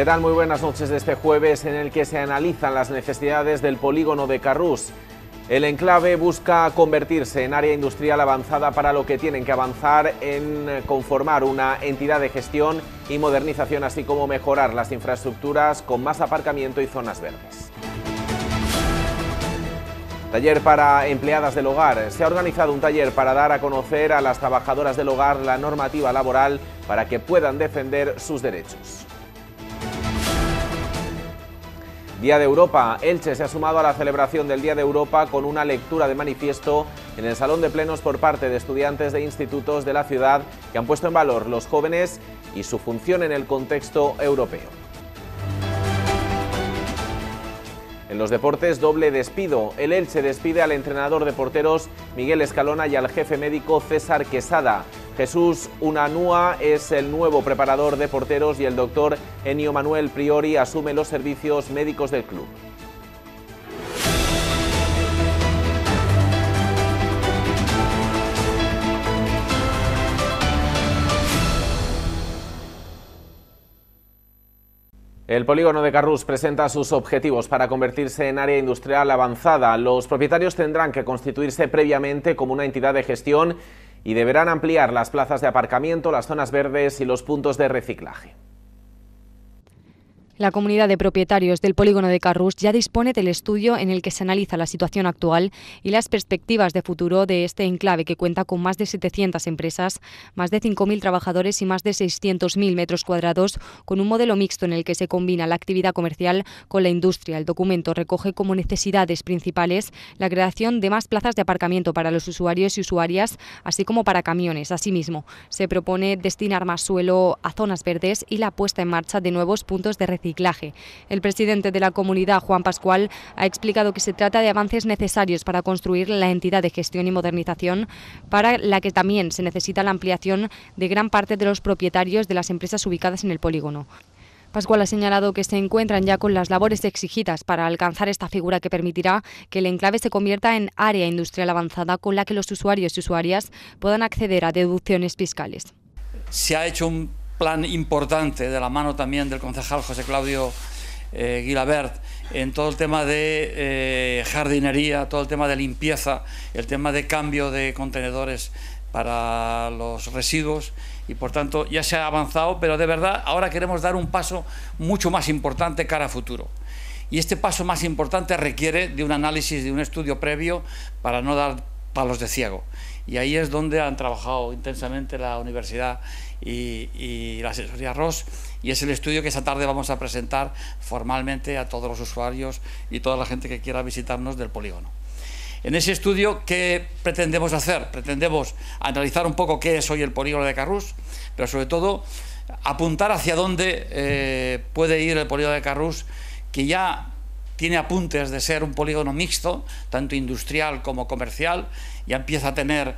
¿Qué tal? Muy buenas noches de este jueves en el que se analizan las necesidades del polígono de Carrús. El enclave busca convertirse en área industrial avanzada para lo que tienen que avanzar en conformar una entidad de gestión y modernización, así como mejorar las infraestructuras con más aparcamiento y zonas verdes. Taller para empleadas del hogar. Se ha organizado un taller para dar a conocer a las trabajadoras del hogar la normativa laboral para que puedan defender sus derechos. Día de Europa. Elche se ha sumado a la celebración del Día de Europa con una lectura de manifiesto en el Salón de Plenos por parte de estudiantes de institutos de la ciudad que han puesto en valor los jóvenes y su función en el contexto europeo. En los deportes, doble despido. El Elche despide al entrenador de porteros Miguel Escalona y al jefe médico César Quesada. Jesús Unanúa es el nuevo preparador de porteros y el doctor Enio Manuel Priori asume los servicios médicos del club. El polígono de Carrus presenta sus objetivos para convertirse en área industrial avanzada. Los propietarios tendrán que constituirse previamente como una entidad de gestión y deberán ampliar las plazas de aparcamiento, las zonas verdes y los puntos de reciclaje. La comunidad de propietarios del polígono de Carrus ya dispone del estudio en el que se analiza la situación actual y las perspectivas de futuro de este enclave que cuenta con más de 700 empresas, más de 5.000 trabajadores y más de 600.000 metros cuadrados, con un modelo mixto en el que se combina la actividad comercial con la industria. El documento recoge como necesidades principales la creación de más plazas de aparcamiento para los usuarios y usuarias, así como para camiones. Asimismo, se propone destinar más suelo a zonas verdes y la puesta en marcha de nuevos puntos de reciclaje el presidente de la comunidad, Juan Pascual, ha explicado que se trata de avances necesarios para construir la entidad de gestión y modernización, para la que también se necesita la ampliación de gran parte de los propietarios de las empresas ubicadas en el polígono. Pascual ha señalado que se encuentran ya con las labores exigidas para alcanzar esta figura que permitirá que el enclave se convierta en área industrial avanzada con la que los usuarios y usuarias puedan acceder a deducciones fiscales. Se ha hecho un plan importante de la mano también del concejal José Claudio eh, Guilabert en todo el tema de eh, jardinería, todo el tema de limpieza, el tema de cambio de contenedores para los residuos y por tanto ya se ha avanzado, pero de verdad ahora queremos dar un paso mucho más importante cara a futuro. Y este paso más importante requiere de un análisis, de un estudio previo para no dar palos de ciego y ahí es donde han trabajado intensamente la universidad y, la asesoría Ross y es el estudio que esta tarde vamos a presentar formalmente a todos los usuarios y toda la gente que quiera visitarnos del polígono. En ese estudio, ¿qué pretendemos hacer? Pretendemos analizar un poco qué es hoy el polígono de Carrus, pero sobre todo apuntar hacia dónde eh, puede ir el polígono de Carrus, que ya tiene apuntes de ser un polígono mixto, tanto industrial como comercial, ya empieza a tener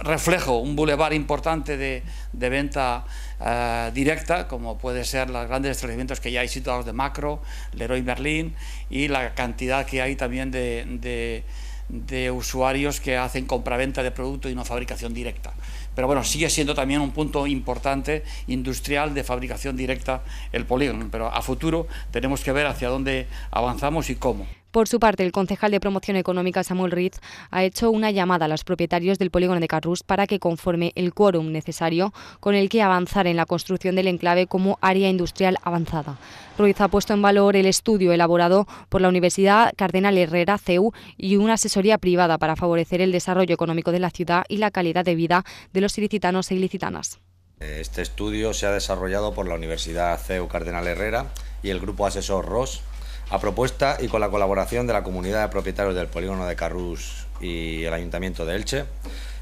reflejo, un bulevar importante de, venta eh, directa, como puede ser los grandes establecimientos que ya hay situados de Macro, Leroy Merlin, y la cantidad que hay también de, de usuarios que hacen compraventa de producto y no fabricación directa. Pero bueno, sigue siendo también un punto importante industrial de fabricación directa el polígono, pero a futuro tenemos que ver hacia dónde avanzamos y cómo. Por su parte, el concejal de Promoción Económica, Samuel Ritz, ha hecho una llamada a los propietarios del polígono de Carrús para que conforme el quórum necesario con el que avanzar en la construcción del enclave como área industrial avanzada. Ruiz ha puesto en valor el estudio elaborado por la Universidad Cardenal Herrera CEU y una asesoría privada para favorecer el desarrollo económico de la ciudad y la calidad de vida de los ilicitanos e ilicitanas. Este estudio se ha desarrollado por la Universidad CEU Cardenal Herrera y el grupo asesor ROS a propuesta y con la colaboración de la comunidad de propietarios del polígono de Carrús y el Ayuntamiento de Elche.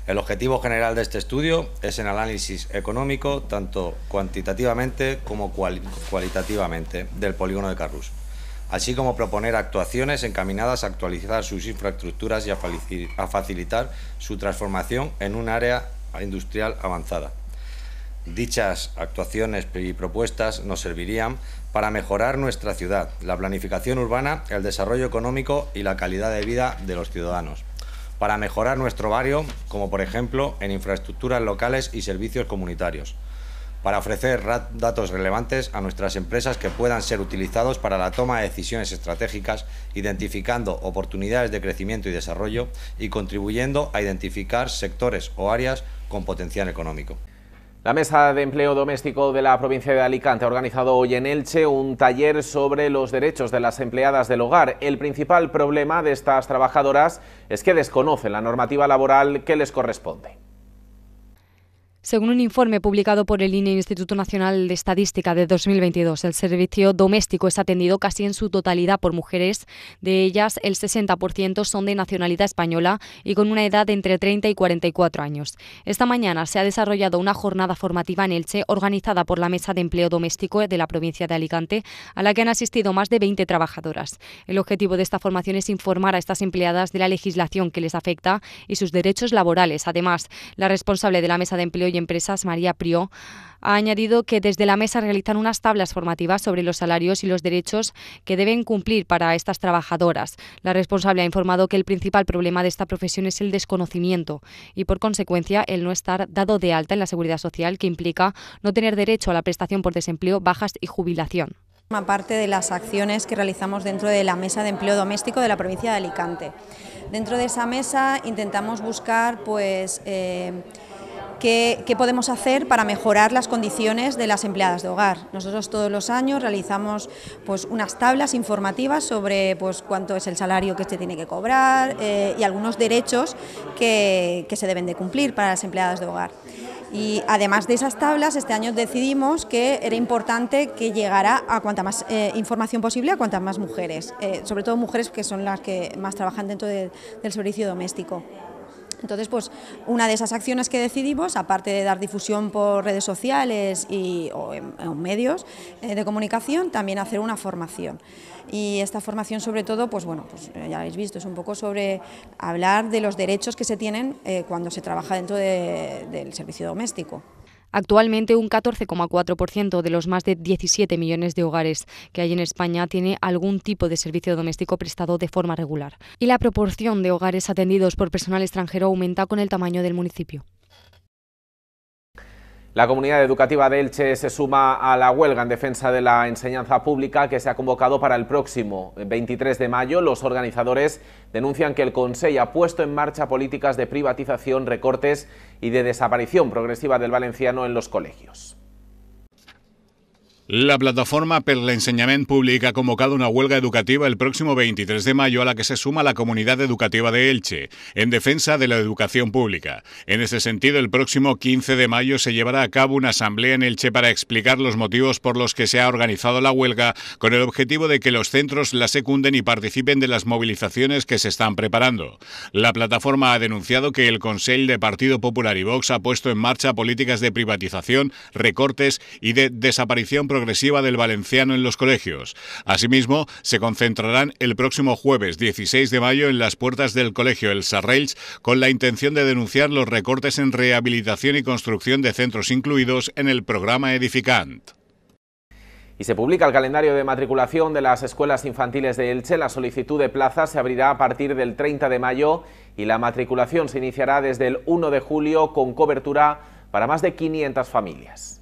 El objetivo general de este estudio es el análisis económico, tanto cuantitativamente como cualitativamente, del polígono de Carrús, así como proponer actuaciones encaminadas a actualizar sus infraestructuras y a, facilitar su transformación en un área industrial avanzada. Dichas actuaciones y propuestas nos servirían para mejorar nuestra ciudad, la planificación urbana, el desarrollo económico y la calidad de vida de los ciudadanos, para mejorar nuestro barrio, como por ejemplo en infraestructuras locales y servicios comunitarios, para ofrecer datos relevantes a nuestras empresas que puedan ser utilizados para la toma de decisiones estratégicas, identificando oportunidades de crecimiento y desarrollo y contribuyendo a identificar sectores o áreas con potencial económico. La Mesa de Empleo Doméstico de la provincia de Alicante ha organizado hoy en Elche un taller sobre los derechos de las empleadas del hogar. El principal problema de estas trabajadoras es que desconocen la normativa laboral que les corresponde. Según un informe publicado por el INE Instituto Nacional de Estadística de 2022, el servicio doméstico es atendido casi en su totalidad por mujeres. De ellas, el 60% son de nacionalidad española y con una edad de entre 30 y 44 años. Esta mañana se ha desarrollado una jornada formativa en Elche organizada por la Mesa de Empleo Doméstico de la provincia de Alicante, a la que han asistido más de 20 trabajadoras. El objetivo de esta formación es informar a estas empleadas de la legislación que les afecta y sus derechos laborales. Además, la responsable de la Mesa de Empleo y Empresas, María Prió, ha añadido que desde la mesa realizan unas tablas formativas sobre los salarios y los derechos que deben cumplir para estas trabajadoras. La responsable ha informado que el principal problema de esta profesión es el desconocimiento y, por consecuencia, el no estar dado de alta en la seguridad social, que implica no tener derecho a la prestación por desempleo, bajas y jubilación forma parte de las acciones que realizamos dentro de la Mesa de Empleo Doméstico de la provincia de Alicante. Dentro de esa mesa intentamos buscar pues, eh, ¿Qué, podemos hacer para mejorar las condiciones de las empleadas de hogar? Nosotros todos los años realizamos pues, unas tablas informativas sobre pues, cuánto es el salario que se tiene que cobrar eh, y algunos derechos que, se deben de cumplir para las empleadas de hogar. Y además de esas tablas, este año decidimos que era importante que llegara a cuanta más eh, información posible a cuantas más mujeres, eh, sobre todo mujeres que son las que más trabajan dentro del servicio doméstico. Entonces, pues una de esas acciones que decidimos, aparte de dar difusión por redes sociales y, o medios eh, de comunicación, también hacer una formación. Y esta formación sobre todo, pues bueno, pues eh, ya habéis visto, es un poco sobre hablar de los derechos que se tienen eh, cuando se trabaja dentro del servicio doméstico. Actualmente, un 14,4% de los más de 17 millones de hogares que hay en España tiene algún tipo de servicio doméstico prestado de forma regular. Y la proporción de hogares atendidos por personal extranjero aumenta con el tamaño del municipio. La comunidad educativa de Elche se suma a la huelga en defensa de la enseñanza pública que se ha convocado para el próximo 23 de mayo. Los organizadores denuncian que el Consejo ha puesto en marcha políticas de privatización, recortes y de desaparición progresiva del valenciano en los colegios. La plataforma per Enseñamiento públic ha convocado una huelga educativa el próximo 23 de mayo a la que se suma la comunidad educativa de Elche, en defensa de la educación pública. En ese sentido, el próximo 15 de mayo se llevará a cabo una asamblea en Elche para explicar los motivos por los que se ha organizado la huelga, con el objetivo de que los centros la secunden y participen de las movilizaciones que se están preparando. La plataforma ha denunciado que el Consejo de Partido Popular y Vox ha puesto en marcha políticas de privatización, recortes y de desaparición provincial progresiva del valenciano en los colegios. Asimismo, se concentrarán el próximo jueves 16 de mayo en las puertas del colegio El Sarrells con la intención de denunciar los recortes en rehabilitación y construcción de centros incluidos en el programa Edificant. Y se publica el calendario de matriculación de las escuelas infantiles de Elche. La solicitud de plaza se abrirá a partir del 30 de mayo y la matriculación se iniciará desde el 1 de julio con cobertura para más de 500 familias.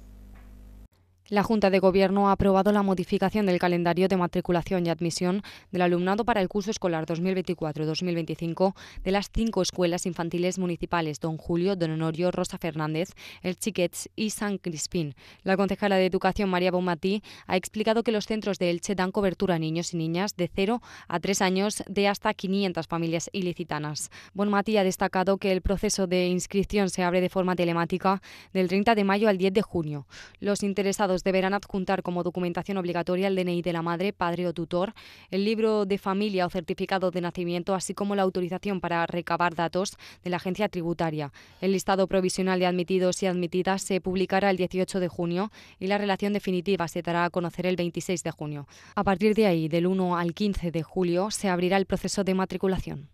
La Junta de Gobierno ha aprobado la modificación del calendario de matriculación y admisión del alumnado para el curso escolar 2024-2025 de las cinco escuelas infantiles municipales Don Julio, Don Honorio, Rosa Fernández, El Chiquets y San Crispín. La concejala de Educación María Bonmatí ha explicado que los centros de Elche dan cobertura a niños y niñas de 0 a 3 años de hasta 500 familias ilicitanas. Bonmatí ha destacado que el proceso de inscripción se abre de forma telemática del 30 de mayo al 10 de junio. Los interesados deberán adjuntar como documentación obligatoria el DNI de la madre, padre o tutor, el libro de familia o certificado de nacimiento, así como la autorización para recabar datos de la agencia tributaria. El listado provisional de admitidos y admitidas se publicará el 18 de junio y la relación definitiva se dará a conocer el 26 de junio. A partir de ahí, del 1 al 15 de julio, se abrirá el proceso de matriculación.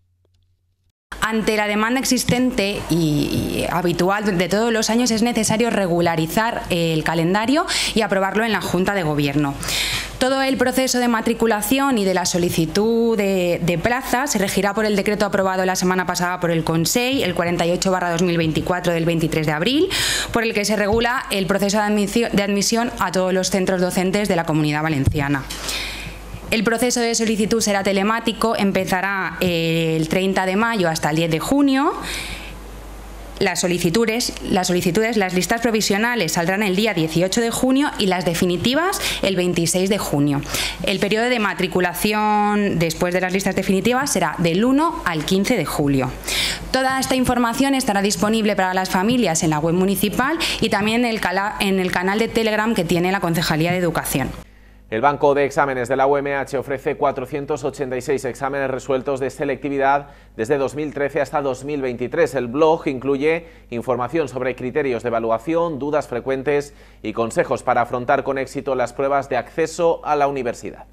Ante la demanda existente y, habitual de todos los años es necesario regularizar el calendario y aprobarlo en la Junta de Gobierno. Todo el proceso de matriculación y de la solicitud de, plaza se regirá por el decreto aprobado la semana pasada por el Consejo, el 48-2024 del 23 de abril, por el que se regula el proceso de admisión a todos los centros docentes de la Comunidad Valenciana. El proceso de solicitud será telemático, empezará eh, el 30 de mayo hasta el 10 de junio. Las solicitudes, las solicitudes, las listas provisionales saldrán el día 18 de junio y las definitivas el 26 de junio. El periodo de matriculación después de las listas definitivas será del 1 al 15 de julio. Toda esta información estará disponible para las familias en la web municipal y también en el, en el canal de Telegram que tiene la Concejalía de Educación. El Banco de Exámenes de la UMH ofrece 486 exámenes resueltos de selectividad desde 2013 hasta 2023. El blog incluye información sobre criterios de evaluación, dudas frecuentes y consejos para afrontar con éxito las pruebas de acceso a la universidad.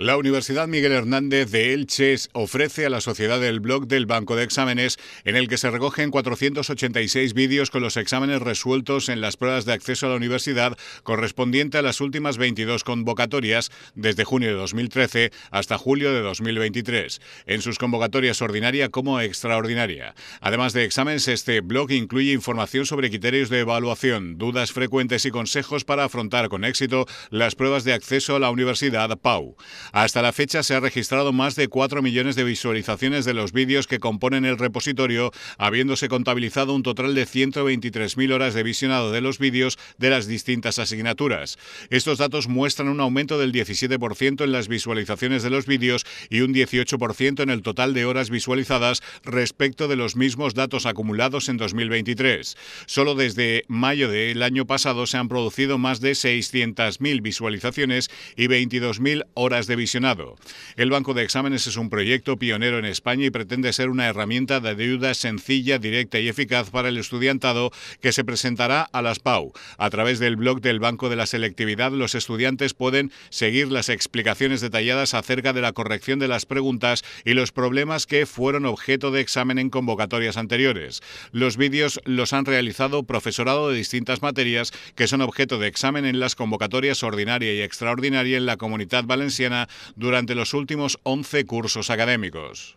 La Universidad Miguel Hernández de Elches ofrece a la sociedad el blog del Banco de Exámenes, en el que se recogen 486 vídeos con los exámenes resueltos en las pruebas de acceso a la universidad correspondiente a las últimas 22 convocatorias desde junio de 2013 hasta julio de 2023, en sus convocatorias ordinaria como extraordinaria. Además de exámenes, este blog incluye información sobre criterios de evaluación, dudas frecuentes y consejos para afrontar con éxito las pruebas de acceso a la universidad PAU. Hasta la fecha se ha registrado más de 4 millones de visualizaciones de los vídeos que componen el repositorio, habiéndose contabilizado un total de 123.000 horas de visionado de los vídeos de las distintas asignaturas. Estos datos muestran un aumento del 17% en las visualizaciones de los vídeos y un 18% en el total de horas visualizadas respecto de los mismos datos acumulados en 2023. Solo desde mayo del año pasado se han producido más de 600.000 visualizaciones y 22.000 horas visionado. El Banco de Exámenes es un proyecto pionero en España y pretende ser una herramienta de ayuda sencilla, directa y eficaz para el estudiantado que se presentará a las PAU. A través del blog del Banco de la Selectividad, los estudiantes pueden seguir las explicaciones detalladas acerca de la corrección de las preguntas y los problemas que fueron objeto de examen en convocatorias anteriores. Los vídeos los han realizado profesorado de distintas materias que son objeto de examen en las convocatorias ordinaria y extraordinaria en la Comunidad Valenciana durante los últimos 11 cursos académicos.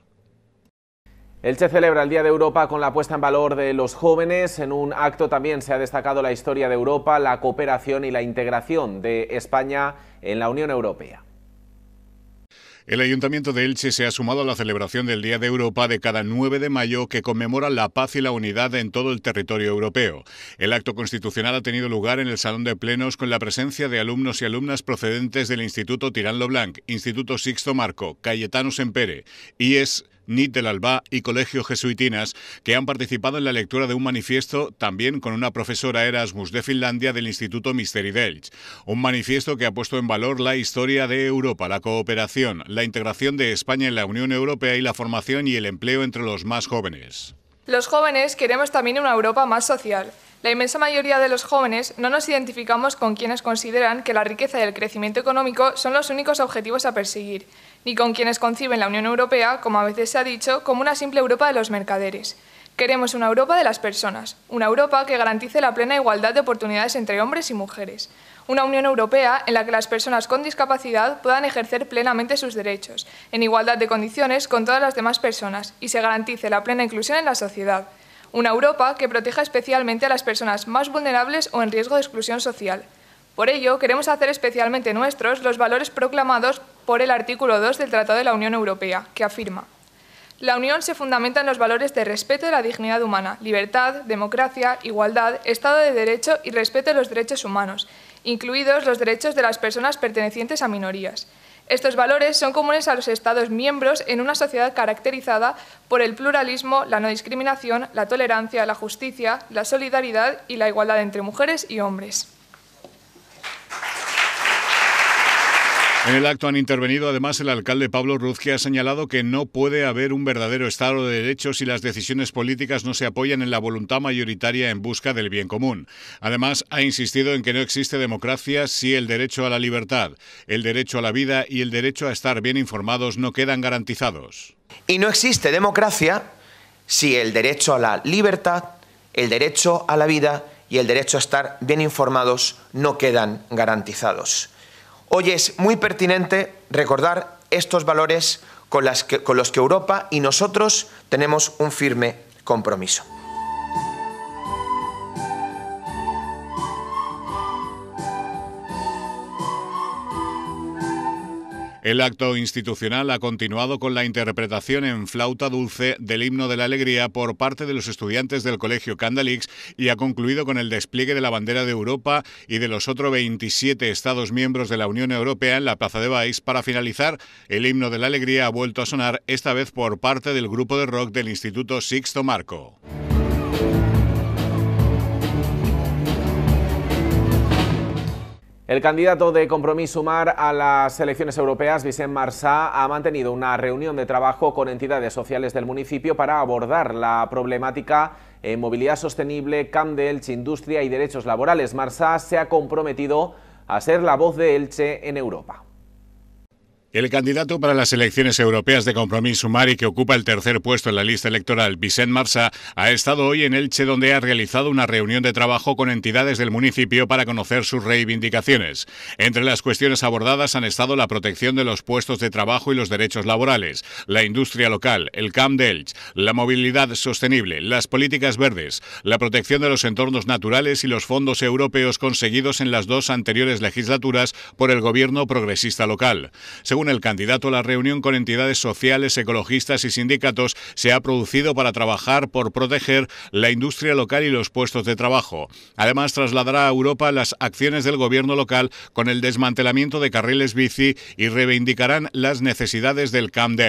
se celebra el Día de Europa con la puesta en valor de los jóvenes. En un acto también se ha destacado la historia de Europa, la cooperación y la integración de España en la Unión Europea. El Ayuntamiento de Elche se ha sumado a la celebración del Día de Europa de cada 9 de mayo que conmemora la paz y la unidad en todo el territorio europeo. El acto constitucional ha tenido lugar en el Salón de Plenos con la presencia de alumnos y alumnas procedentes del Instituto Tirán loblanc Instituto Sixto Marco, Cayetano Sempere, es. NIT del Alba y Colegio Jesuitinas, que han participado en la lectura de un manifiesto también con una profesora Erasmus de Finlandia del Instituto Misteri Delch. Un manifiesto que ha puesto en valor la historia de Europa, la cooperación, la integración de España en la Unión Europea y la formación y el empleo entre los más jóvenes. Los jóvenes queremos también una Europa más social la inmensa mayoría de los jóvenes no nos identificamos con quienes consideran que la riqueza y el crecimiento económico son los únicos objetivos a perseguir, ni con quienes conciben la Unión Europea, como a veces se ha dicho, como una simple Europa de los mercaderes. Queremos una Europa de las personas, una Europa que garantice la plena igualdad de oportunidades entre hombres y mujeres, una Unión Europea en la que las personas con discapacidad puedan ejercer plenamente sus derechos, en igualdad de condiciones con todas las demás personas, y se garantice la plena inclusión en la sociedad. Una Europa que proteja especialmente a las personas más vulnerables o en riesgo de exclusión social. Por ello, queremos hacer especialmente nuestros los valores proclamados por el artículo 2 del Tratado de la Unión Europea, que afirma la Unión se fundamenta en los valores de respeto de la dignidad humana, libertad, democracia, igualdad, Estado de Derecho y respeto de los derechos humanos, incluidos los derechos de las personas pertenecientes a minorías. Estos valores son comunes a los Estados miembros en una sociedad caracterizada por el pluralismo, la no discriminación, la tolerancia, la justicia, la solidaridad y la igualdad entre mujeres y hombres. En el acto han intervenido además el alcalde Pablo Ruz, que ha señalado que no puede haber un verdadero Estado de Derecho si las decisiones políticas no se apoyan en la voluntad mayoritaria en busca del bien común. Además, ha insistido en que no existe democracia si el derecho a la libertad, el derecho a la vida y el derecho a estar bien informados no quedan garantizados. Y no existe democracia si el derecho a la libertad, el derecho a la vida y el derecho a estar bien informados no quedan garantizados. Hoy es muy pertinente recordar estos valores con, los que Europa y nosotros tenemos un firme compromiso. El acto institucional ha continuado con la interpretación en flauta dulce del himno de la alegría por parte de los estudiantes del Colegio Candalix y ha concluido con el despliegue de la bandera de Europa y de los otros 27 Estados miembros de la Unión Europea en la Plaza de Baix. Para finalizar, el himno de la alegría ha vuelto a sonar, esta vez por parte del grupo de rock del Instituto Sixto Marco. El candidato de compromiso mar a las elecciones europeas, Vicente Marsá, ha mantenido una reunión de trabajo con entidades sociales del municipio para abordar la problemática en movilidad sostenible, CAM de Elche, industria y derechos laborales. Marsá se ha comprometido a ser la voz de Elche en Europa. El candidato para las elecciones europeas de Compromís Sumari, que ocupa el tercer puesto en la lista electoral, Vicent Marsa, ha estado hoy en Elche, donde ha realizado una reunión de trabajo con entidades del municipio para conocer sus reivindicaciones. Entre las cuestiones abordadas han estado la protección de los puestos de trabajo y los derechos laborales, la industria local, el CAM de Elche, la movilidad sostenible, las políticas verdes, la protección de los entornos naturales y los fondos europeos conseguidos en las dos anteriores legislaturas por el gobierno progresista local el candidato, a la reunión con entidades sociales, ecologistas y sindicatos se ha producido para trabajar por proteger la industria local y los puestos de trabajo. Además, trasladará a Europa las acciones del gobierno local con el desmantelamiento de carriles bici y reivindicarán las necesidades del Camp de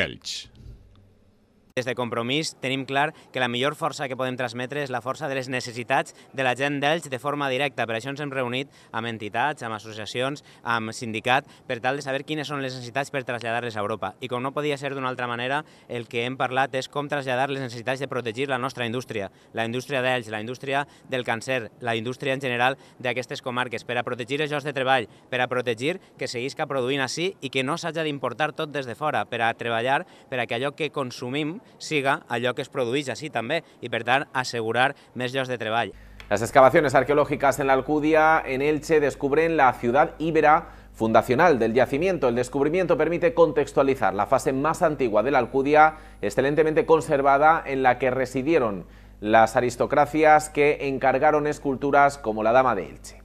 Des de Compromís tenim clar que la millor força que podem transmetre és la força de les necessitats de la gent d'Elx de forma directa. Per això ens hem reunit amb entitats, amb associacions, amb sindicat, per tal de saber quines són les necessitats per traslladar-les a Europa. I com no podia ser d'una altra manera, el que hem parlat és com traslladar les necessitats de protegir la nostra indústria, la indústria d'Elx, la indústria del càncer, la indústria en general d'aquestes comarques, per a protegir els llocs de treball, per a protegir que seguisca produint així i que no s'haja d'importar tot des de fora, per a treballar per a que allò que consumim siga lo que es produeix así también y, per asegurar de treball. Las excavaciones arqueológicas en la Alcudia, en Elche, descubren la ciudad íbera fundacional del yacimiento. El descubrimiento permite contextualizar la fase más antigua de la Alcudia, excelentemente conservada, en la que residieron las aristocracias que encargaron esculturas como la Dama de Elche.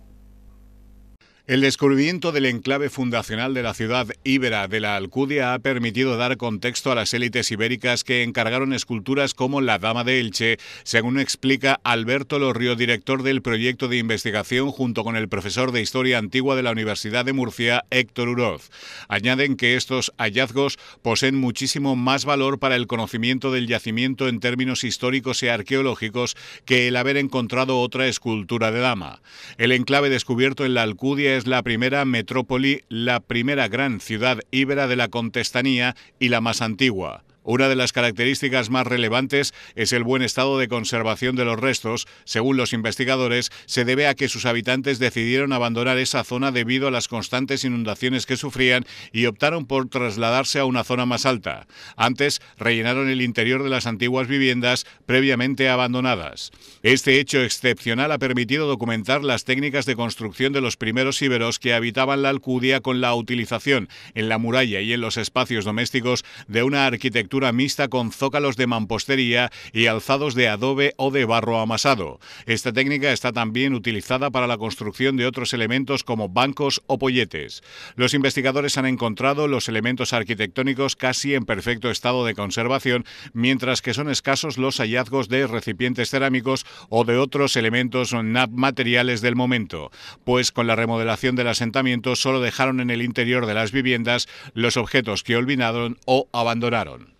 El descubrimiento del enclave fundacional de la ciudad íbera de la Alcudia ha permitido dar contexto a las élites ibéricas que encargaron esculturas como la Dama de Elche, según explica Alberto Lorrio, director del proyecto de investigación junto con el profesor de Historia Antigua de la Universidad de Murcia, Héctor Uroz. Añaden que estos hallazgos poseen muchísimo más valor para el conocimiento del yacimiento en términos históricos y arqueológicos que el haber encontrado otra escultura de dama. El enclave descubierto en la Alcudia es la primera metrópoli, la primera gran ciudad íbera de la contestanía y la más antigua. Una de las características más relevantes es el buen estado de conservación de los restos. Según los investigadores, se debe a que sus habitantes decidieron abandonar esa zona debido a las constantes inundaciones que sufrían y optaron por trasladarse a una zona más alta. Antes, rellenaron el interior de las antiguas viviendas previamente abandonadas. Este hecho excepcional ha permitido documentar las técnicas de construcción de los primeros íberos que habitaban la Alcudia con la utilización en la muralla y en los espacios domésticos de una arquitectura mista mixta con zócalos de mampostería y alzados de adobe o de barro amasado. Esta técnica está también utilizada para la construcción de otros elementos como bancos o polletes. Los investigadores han encontrado los elementos arquitectónicos casi en perfecto estado de conservación, mientras que son escasos los hallazgos de recipientes cerámicos o de otros elementos materiales del momento, pues con la remodelación del asentamiento solo dejaron en el interior de las viviendas los objetos que olvidaron o abandonaron.